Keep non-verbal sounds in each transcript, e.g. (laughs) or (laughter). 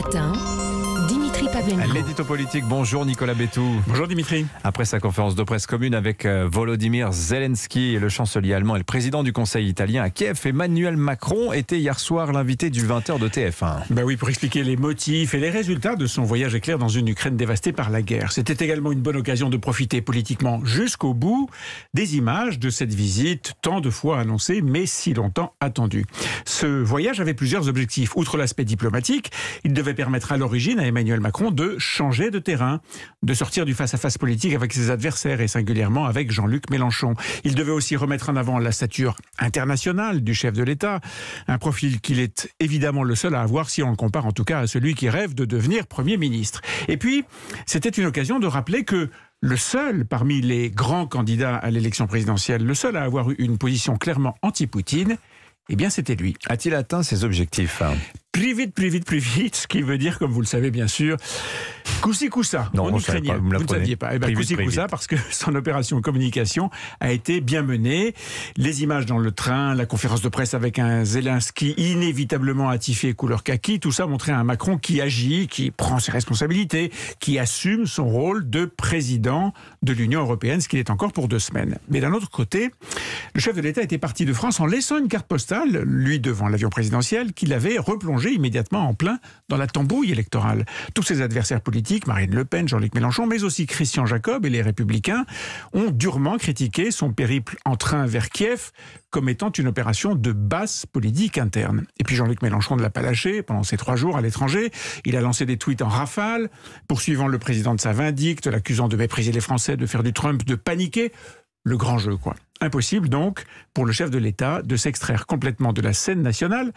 matin L'édito politique, bonjour Nicolas Bétou. Bonjour Dimitri. Après sa conférence de presse commune avec euh, Volodymyr Zelensky, le chancelier allemand et le président du Conseil italien à Kiev, Emmanuel Macron était hier soir l'invité du 20h de TF1. Ben oui, pour expliquer les motifs et les résultats de son voyage éclair dans une Ukraine dévastée par la guerre. C'était également une bonne occasion de profiter politiquement jusqu'au bout des images de cette visite, tant de fois annoncée, mais si longtemps attendue. Ce voyage avait plusieurs objectifs. Outre l'aspect diplomatique, il devait permettre à l'origine à Emmanuel Macron de de changer de terrain, de sortir du face-à-face politique avec ses adversaires et singulièrement avec Jean-Luc Mélenchon. Il devait aussi remettre en avant la stature internationale du chef de l'État, un profil qu'il est évidemment le seul à avoir si on le compare en tout cas à celui qui rêve de devenir Premier ministre. Et puis, c'était une occasion de rappeler que le seul parmi les grands candidats à l'élection présidentielle, le seul à avoir eu une position clairement anti-Poutine, eh bien c'était lui. A-t-il atteint ses objectifs hein plus vite, plus vite, plus vite, ce qui veut dire, comme vous le savez bien sûr, Koussi Koussa, en ukrainien. vous, ne saviez pas. Eh ben, parce que (laughs) son opération communication a été bien menée. Les images dans le train, la conférence de presse avec un Zelensky inévitablement attifé couleur kaki, tout ça montrait un Macron qui agit, qui prend ses responsabilités, qui assume son rôle de président de l'Union européenne, ce qu'il est encore pour deux semaines. Mais d'un autre côté, le chef de l'État était parti de France en laissant une carte postale, lui devant l'avion présidentiel, qu'il avait replongé immédiatement en plein dans la tambouille électorale. Tous ses adversaires politiques, Marine Le Pen, Jean-Luc Mélenchon, mais aussi Christian Jacob et les Républicains, ont durement critiqué son périple en train vers Kiev comme étant une opération de basse politique interne. Et puis Jean-Luc Mélenchon ne l'a pas lâché pendant ces trois jours à l'étranger. Il a lancé des tweets en rafale, poursuivant le président de sa vindicte, l'accusant de mépriser les Français, de faire du Trump, de paniquer. Le grand jeu, quoi. Impossible donc pour le chef de l'État de s'extraire complètement de la scène nationale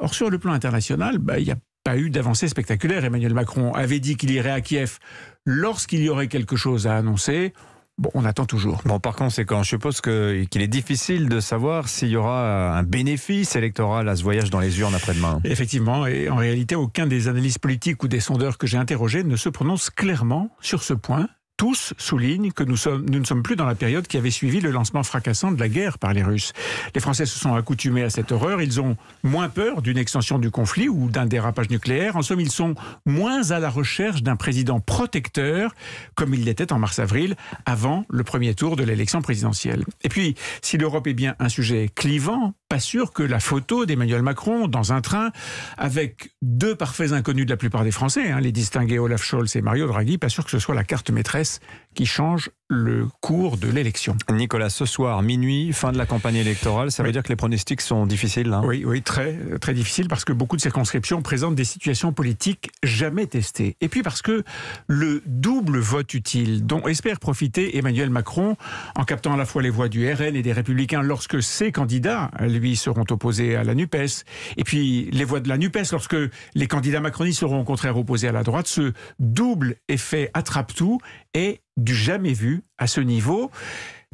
Or, sur le plan international, bah, il n'y a pas eu d'avancée spectaculaire. Emmanuel Macron avait dit qu'il irait à Kiev lorsqu'il y aurait quelque chose à annoncer. Bon, on attend toujours. Bon, par conséquent, je suppose qu'il est difficile de savoir s'il y aura un bénéfice électoral à ce voyage dans les urnes après-demain. Effectivement, et en réalité, aucun des analystes politiques ou des sondeurs que j'ai interrogés ne se prononce clairement sur ce point tous soulignent que nous, ne sommes plus dans la période qui avait suivi le lancement fracassant de la guerre par les Russes. Les Français se sont accoutumés à cette horreur, ils ont moins peur d'une extension du conflit ou d'un dérapage nucléaire. En somme, ils sont moins à la recherche d'un président protecteur comme il l'était en mars-avril avant le premier tour de l'élection présidentielle. Et puis, si l'Europe est bien un sujet clivant pas sûr que la photo d'Emmanuel Macron dans un train avec deux parfaits inconnus de la plupart des Français, hein, les distingués Olaf Scholz et Mario Draghi, pas sûr que ce soit la carte maîtresse qui change le cours de l'élection. Nicolas, ce soir, minuit, fin de la campagne électorale, ça veut dire que les pronostics sont difficiles hein Oui, oui, très, très difficiles parce que beaucoup de circonscriptions présentent des situations politiques jamais testées. Et puis parce que le double vote utile dont espère profiter Emmanuel Macron en captant à la fois les voix du RN et des Républicains lorsque ses candidats, lui, seront opposés à la NUPES, et puis les voix de la NUPES lorsque les candidats macronistes seront au contraire opposés à la droite, ce double effet attrape-tout est du jamais vu à ce niveau.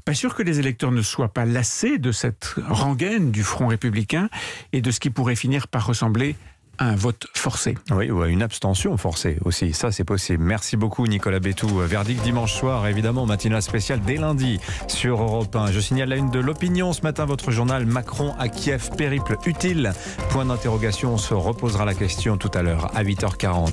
Pas sûr que les électeurs ne soient pas lassés de cette rengaine du Front républicain et de ce qui pourrait finir par ressembler à un vote forcé. Oui, ou à une abstention forcée aussi. Ça, c'est possible. Merci beaucoup, Nicolas Bétou. Verdict dimanche soir, évidemment, matinale spéciale dès lundi sur Europe 1. Je signale la une de l'opinion ce matin, votre journal Macron à Kiev, périple utile. Point d'interrogation, on se reposera la question tout à l'heure à 8h40.